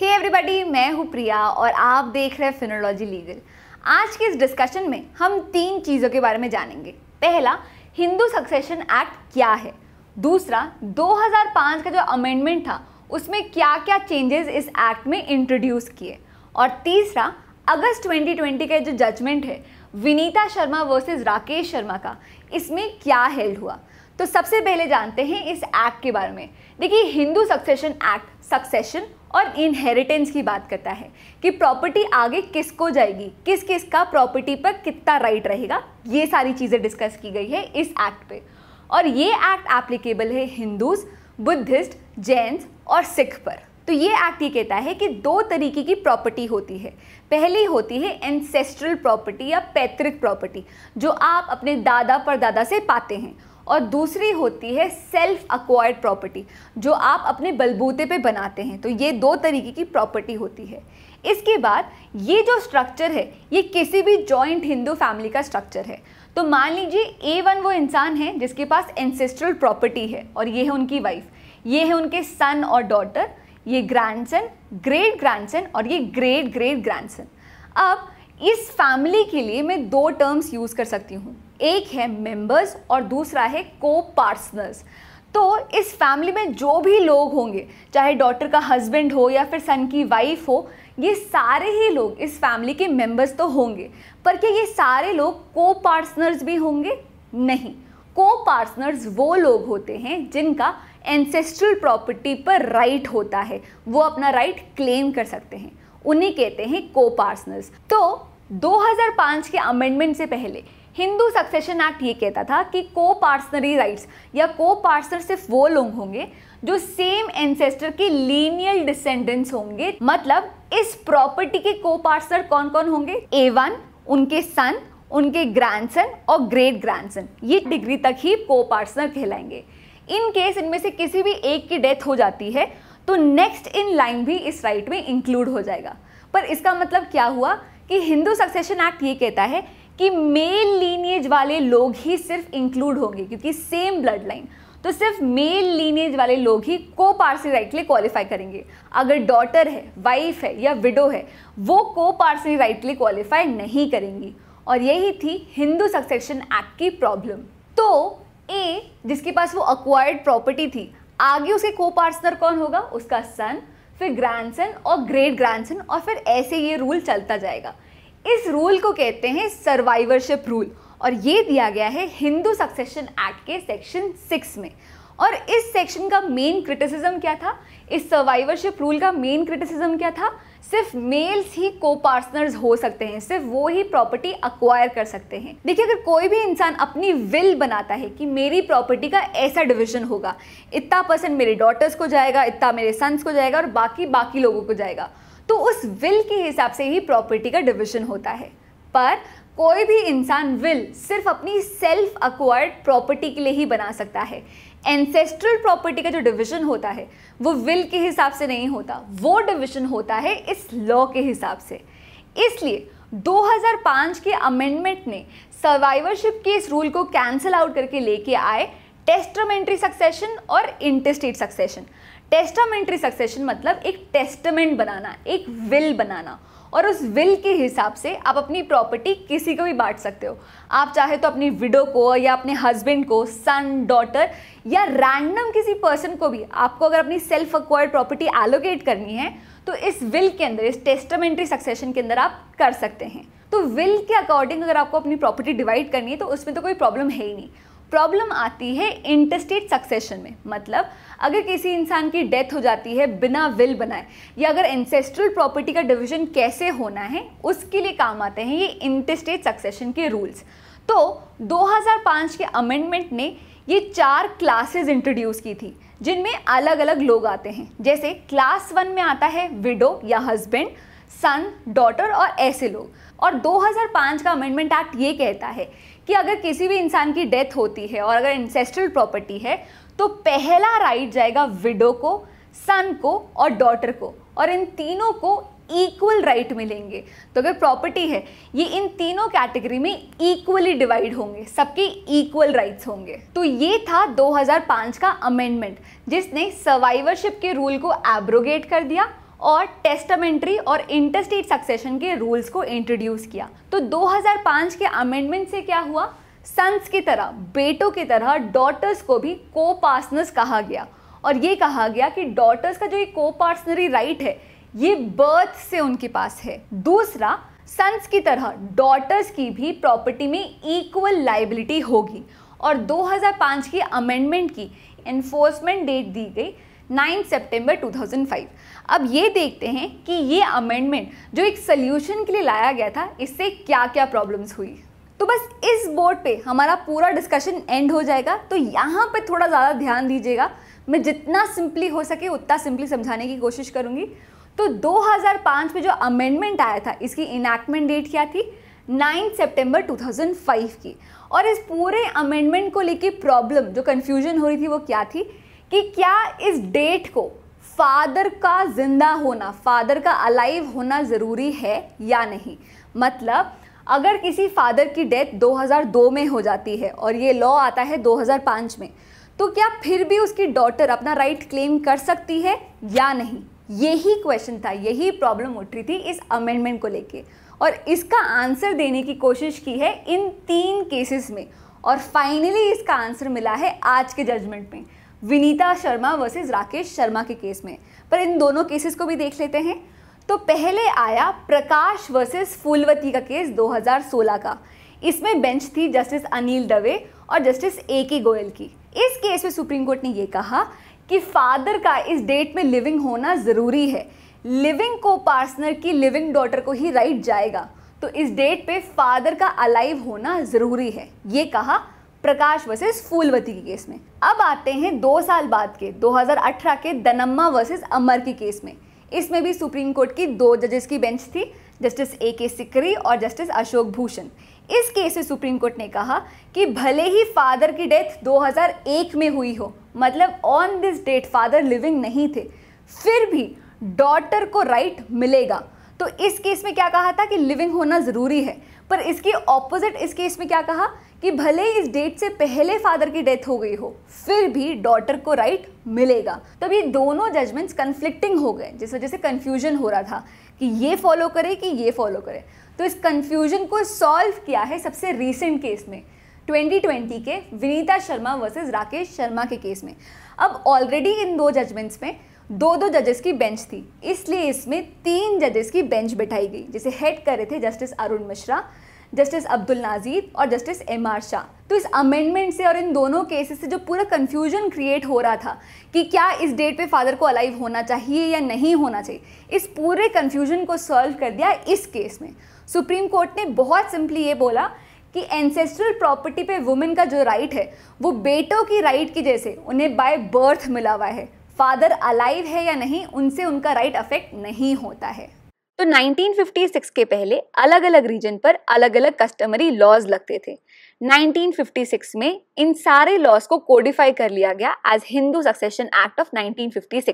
हे hey everybody मैं हूँ प्रिया और आप देख रहे हैं फिनोलॉजी लीगल आज के इस डिस्कशन में हम तीन चीज़ों के बारे में जानेंगे पहला हिंदू सक्सेशन एक्ट क्या है दूसरा 2005 का जो अमेंडमेंट था उसमें क्या क्या चेंजेस इस एक्ट में इंट्रोड्यूस किए और तीसरा अगस्त 2020 का जो जजमेंट है विनीता शर्मा वर्सेस राकेश शर्मा का इसमें क्या हेल्ड हुआ तो सबसे पहले जानते हैं इस एक्ट के बारे में देखिए हिंदू सक्सेशन एक्ट सक्सेशन और इनहेरिटेंस की बात करता है कि प्रॉपर्टी आगे किसको जाएगी किस किस का प्रॉपर्टी पर कितना राइट रहेगा ये सारी चीज़ें डिस्कस की गई है इस एक्ट पे और ये एक्ट एप्लीकेबल है हिंदूज बुद्धिस्ट जैन्स और सिख पर तो ये एक्ट ये कहता है कि दो तरीके की प्रॉपर्टी होती है पहली होती है एंसेस्ट्रल प्रॉपर्टी या पैतृक प्रॉपर्टी जो आप अपने दादा परदादा से पाते हैं और दूसरी होती है सेल्फ अक्वायर्ड प्रॉपर्टी जो आप अपने बलबूते पे बनाते हैं तो ये दो तरीके की प्रॉपर्टी होती है इसके बाद ये जो स्ट्रक्चर है ये किसी भी जॉइंट हिंदू फैमिली का स्ट्रक्चर है तो मान लीजिए ए वन वो इंसान है जिसके पास एंसेस्ट्रल प्रॉपर्टी है और ये है उनकी वाइफ ये है उनके सन और डॉटर ये ग्रैंडसन ग्रेट ग्रैंडसन और ये ग्रेट ग्रेट ग्रैंडसन अब इस फैमिली के लिए मैं दो टर्म्स यूज़ कर सकती हूँ एक है मेंबर्स और दूसरा है को पार्सनर्स तो इस फैमिली में जो भी लोग होंगे चाहे डॉटर का हस्बैंड हो या फिर सन की वाइफ हो ये सारे ही लोग इस फैमिली के मेंबर्स तो होंगे पर क्या ये सारे लोग को पार्टनर्स भी होंगे नहीं को पार्टनर्स वो लोग होते हैं जिनका एंसेस्ट्रल प्रॉपर्टी पर राइट होता है वो अपना राइट क्लेम कर सकते हैं उन्हें कहते हैं को पार्सनर्स तो 2005 के अमेंडमेंट से पहले हिंदू सक्सेशन एक्ट ये कहता था कि को पार्सनरी राइट्स या को पार्सनर सिर्फ वो लोग होंगे जो सेम एंसेस्टर के लीनियल डिसेंडेंट्स होंगे मतलब इस प्रॉपर्टी के को पार्सनर कौन कौन होंगे ए वन उनके सन उनके ग्रैंडसन और ग्रेट ग्रैंडसन ये डिग्री तक ही को पार्सनर कहलाएंगे इन केस इनमें से किसी भी एक की डेथ हो जाती है तो नेक्स्ट इन लाइन भी इस राइट में इंक्लूड हो जाएगा पर इसका मतलब क्या हुआ कि हिंदू सक्सेशन एक्ट ये कहता है कि मेल लीनिएज वाले लोग ही सिर्फ इंक्लूड होंगे क्योंकि सेम ब्लड लाइन तो सिर्फ मेल लीनिएज वाले लोग ही को पार्सी राइट के लिए क्वालिफाई करेंगे अगर डॉटर है वाइफ है या विडो है वो को पार्सी राइट के लिए क्वालिफाई नहीं करेंगी और यही थी हिंदू सक्सेशन एक्ट की प्रॉब्लम तो ए जिसके पास वो अक्वायर्ड प्रॉपर्टी थी आगे उसके को पार्सनर कौन होगा उसका सन फिर ग्रैंडसन और ग्रेट ग्रैंडसन और फिर ऐसे ये रूल चलता जाएगा इस रूल को कहते हैं सर्वाइवरशिप रूल और ये दिया गया है हिंदू सक्सेशन एक्ट के सेक्शन सिक्स में और इस सेक्शन का मेन क्रिटिसिज्म क्या था इस सर्वाइवरशिप रूल का मेन क्रिटिसिज्म क्या था सिर्फ मेल्स ही को पार्टनर्स हो सकते हैं सिर्फ वो ही प्रॉपर्टी अक्वायर कर सकते हैं देखिए अगर कोई भी इंसान अपनी विल बनाता है कि मेरी प्रॉपर्टी का ऐसा डिवीजन होगा इतना परसेंट मेरे डॉटर्स को जाएगा इतना मेरे सन्स को जाएगा और बाकी बाकी लोगों को जाएगा तो उस विल के हिसाब से ही प्रॉपर्टी का डिविजन होता है पर कोई भी इंसान विल सिर्फ अपनी सेल्फ अक्वायर्ड प्रॉपर्टी के लिए ही बना सकता है एंसेस्ट्रल प्रॉपर्टी का जो डिवीजन होता है वो विल के हिसाब से नहीं होता वो डिवीजन होता है इस लॉ के हिसाब से इसलिए 2005 के अमेंडमेंट ने सर्वाइवरशिप के इस रूल को कैंसिल आउट करके लेके आए टेस्टमेंट्री सक्सेशन और इंटरस्टेट सक्सेशन टेस्टामेंट्री सक्सेशन मतलब एक टेस्टामेंट बनाना एक विल बनाना और उस विल के हिसाब से आप अपनी प्रॉपर्टी किसी को भी बांट सकते हो आप चाहे तो अपनी विडो को या अपने हस्बैंड को सन डॉटर या रैंडम किसी पर्सन को भी आपको अगर अपनी सेल्फ अक्वायर्ड प्रॉपर्टी एलोकेट करनी है तो इस विल के अंदर इस टेस्टामेंट्री सक्सेशन के अंदर आप कर सकते हैं तो विल के अकॉर्डिंग अगर आपको अपनी प्रॉपर्टी डिवाइड करनी है तो उसमें तो कोई प्रॉब्लम है ही नहीं प्रॉब्लम आती है इंटरस्टेट सक्सेशन में मतलब अगर किसी इंसान की डेथ हो जाती है बिना विल बनाए या अगर एंसेस्ट्रल प्रॉपर्टी का डिवीजन कैसे होना है उसके लिए काम आते हैं ये इंटरस्टेट सक्सेशन के रूल्स तो 2005 के अमेंडमेंट ने ये चार क्लासेस इंट्रोड्यूस की थी जिनमें अलग अलग लोग आते हैं जैसे क्लास वन में आता है विडो या हस्बैंड सन डॉटर और ऐसे लोग और 2005 का अमेंडमेंट एक्ट ये कहता है कि अगर किसी भी इंसान की डेथ होती है और अगर इंसेस्ट्रल प्रॉपर्टी है तो पहला राइट जाएगा विडो को सन को और डॉटर को और इन तीनों को इक्वल राइट right मिलेंगे तो अगर प्रॉपर्टी है ये इन तीनों कैटेगरी में इक्वली डिवाइड होंगे सबके इक्वल राइट्स होंगे तो ये था 2005 का अमेंडमेंट जिसने सर्वाइवरशिप के रूल को एब्रोगेट कर दिया और टेस्टामेंट्री और इंटरस्टेट सक्सेशन के रूल्स को इंट्रोड्यूस किया तो 2005 के अमेंडमेंट से क्या हुआ सन्स की तरह बेटों की तरह डॉटर्स को भी को पार्सनर्स कहा गया और ये कहा गया कि डॉटर्स का जो ये को पार्सनरी राइट है ये बर्थ से उनके पास है दूसरा सन्स की तरह डॉटर्स की भी प्रॉपर्टी में इक्वल लाइबिलिटी होगी और 2005 की अमेंडमेंट की एनफोर्समेंट डेट दी गई 9 सितंबर 2005 अब ये देखते हैं कि ये अमेंडमेंट जो एक सल्यूशन के लिए लाया गया था इससे क्या क्या प्रॉब्लम्स हुई तो बस इस बोर्ड पे हमारा पूरा डिस्कशन एंड हो जाएगा तो यहाँ पे थोड़ा ज़्यादा ध्यान दीजिएगा मैं जितना सिंपली हो सके उतना सिंपली समझाने की कोशिश करूँगी तो 2005 में जो अमेंडमेंट आया था इसकी इनैक्टमेंट डेट क्या थी 9 सितंबर 2005 की और इस पूरे अमेंडमेंट को लेके प्रॉब्लम जो कन्फ्यूजन हो रही थी वो क्या थी कि क्या इस डेट को फादर का जिंदा होना फादर का अलाइव होना ज़रूरी है या नहीं मतलब अगर किसी फादर की डेथ 2002 में हो जाती है और ये लॉ आता है 2005 में तो क्या फिर भी उसकी डॉटर अपना राइट क्लेम कर सकती है या नहीं यही क्वेश्चन था यही प्रॉब्लम उठ रही थी इस अमेंडमेंट को लेके और इसका आंसर देने की कोशिश की है इन तीन केसेस में और फाइनली इसका आंसर मिला है आज के जजमेंट में विनीता शर्मा वर्सेज राकेश शर्मा के केस में पर इन दोनों केसेस को भी देख लेते हैं तो पहले आया प्रकाश वर्सेस फूलवती का केस 2016 का इसमें बेंच थी जस्टिस अनिल दवे और जस्टिस ए के गोयल की इस केस में सुप्रीम कोर्ट ने यह कहा कि फादर का इस डेट में लिविंग होना ज़रूरी है लिविंग को पार्सनर की लिविंग डॉटर को ही राइट जाएगा तो इस डेट पे फादर का अलाइव होना ज़रूरी है ये कहा प्रकाश वर्सेस फूलवती के केस में अब आते हैं दो साल बाद के 2018 के दनम्मा वर्सेस अमर के केस में इसमें भी सुप्रीम कोर्ट की दो जजेस की बेंच थी जस्टिस ए के सिकरी और जस्टिस अशोक भूषण इस केस में सुप्रीम कोर्ट ने कहा कि भले ही फादर की डेथ 2001 में हुई हो मतलब on this date father living नहीं थे फिर भी डॉटर को राइट मिलेगा तो इस केस में क्या कहा था कि लिविंग होना ज़रूरी है पर इसके ऑपोजिट इस केस में क्या कहा कि भले इस डेट से पहले फादर की डेथ हो गई हो फिर भी डॉटर को राइट मिलेगा तब ये दोनों जजमेंट्स कन्फ्लिक्टिंग हो गए जिस वजह से कन्फ्यूजन हो रहा था कि ये फॉलो करे कि ये फॉलो करे तो इस कन्फ्यूजन को सॉल्व किया है सबसे रिसेंट केस में 2020 के विनीता शर्मा वर्सेज राकेश शर्मा के केस में अब ऑलरेडी इन दो जजमेंट्स में दो दो जजेस की बेंच थी इसलिए इसमें तीन जजेस की बेंच बिठाई गई जिसे हेड कर रहे थे जस्टिस अरुण मिश्रा जस्टिस अब्दुल नाजीद और जस्टिस एम आर शाह तो इस अमेंडमेंट से और इन दोनों केसेस से जो पूरा कन्फ्यूजन क्रिएट हो रहा था कि क्या इस डेट पे फादर को अलाइव होना चाहिए या नहीं होना चाहिए इस पूरे कन्फ्यूजन को सॉल्व कर दिया इस केस में सुप्रीम कोर्ट ने बहुत सिंपली ये बोला कि एंसेस्ट्रल प्रॉपर्टी पे वुमेन का जो राइट है वो बेटों की राइट की जैसे उन्हें बाय बर्थ मिला हुआ है फादर अलाइव है या नहीं उनसे उनका राइट अफेक्ट नहीं होता है तो 1956 के पहले अलग अलग रीजन पर अलग अलग कस्टमरी लॉज लगते थे 1956 में इन सारे लॉस को कोडिफाई कर लिया गया as Hindu Succession Act of 1956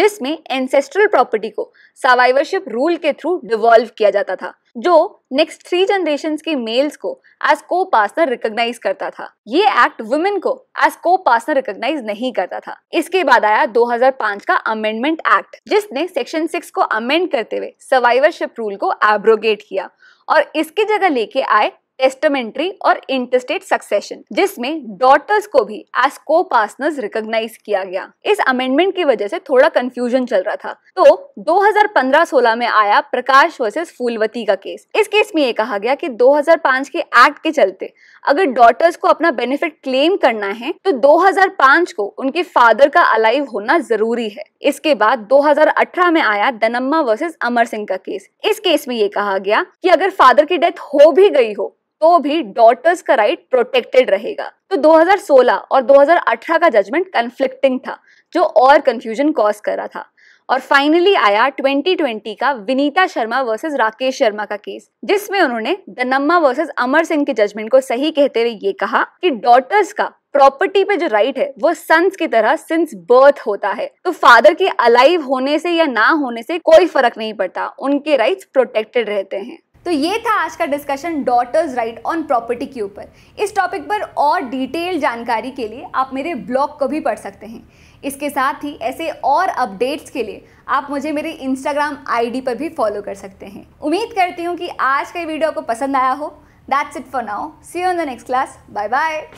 जिसमें एंसेस्ट्रल प्रॉपर्टी को सर्वाइवरशिप रूल के थ्रू डिवॉल्व किया जाता था जो नेक्स्ट थ्री जनरेशन के मेल्स को एज को पार्सनर रिकोगनाइज करता था ये एक्ट वुमेन को एज को पार्सनर रिकोगनाइज नहीं करता था इसके बाद आया 2005 का अमेंडमेंट एक्ट जिसने सेक्शन 6 को अमेंड करते हुए सर्वाइवरशिप रूल को एब्रोगेट किया और इसकी जगह लेके आए टेस्टमेंट्री और इंटरस्टेट सक्सेशन जिसमें डॉटर्स को भी एज को पार्सनर्स रिकॉग्नाइज किया गया इस अमेंडमेंट की वजह से थोड़ा कंफ्यूजन चल रहा था तो 2015-16 में आया प्रकाश वर्सेस फूलवती का केस इस केस में ये कहा गया कि 2005 के एक्ट के चलते अगर डॉटर्स को अपना बेनिफिट क्लेम करना है तो 2005 को उनके फादर का अलाइव होना जरूरी है इसके बाद 2018 में आया दनम्मा वर्सेस अमर सिंह का केस इस केस में ये कहा गया कि अगर फादर की डेथ हो भी गई हो तो भी डॉटर्स का राइट प्रोटेक्टेड रहेगा तो 2016 और 2018 का जजमेंट कन्फ्लिक्टिंग था जो और कंफ्यूजन कॉज कर रहा था और फाइनली आया 2020 का विनीता शर्मा वर्सेस राकेश शर्मा का केस जिसमें उन्होंने दनम्मा वर्सेस अमर सिंह के जजमेंट को सही कहते हुए ये कहा कि डॉटर्स का प्रॉपर्टी पे जो राइट है वो सन्स की तरह सिंस बर्थ होता है तो फादर के अलाइव होने से या ना होने से कोई फर्क नहीं पड़ता उनके राइट्स प्रोटेक्टेड रहते हैं तो ये था आज का discussion daughters right on property के ऊपर इस टॉपिक पर और डिटेल जानकारी के लिए आप मेरे ब्लॉग को भी पढ़ सकते हैं इसके साथ ही ऐसे और अपडेट्स के लिए आप मुझे मेरे इंस्टाग्राम आईडी पर भी फॉलो कर सकते हैं उम्मीद करती हूँ कि आज का वीडियो आपको पसंद आया हो that's it for now see you in the next class bye bye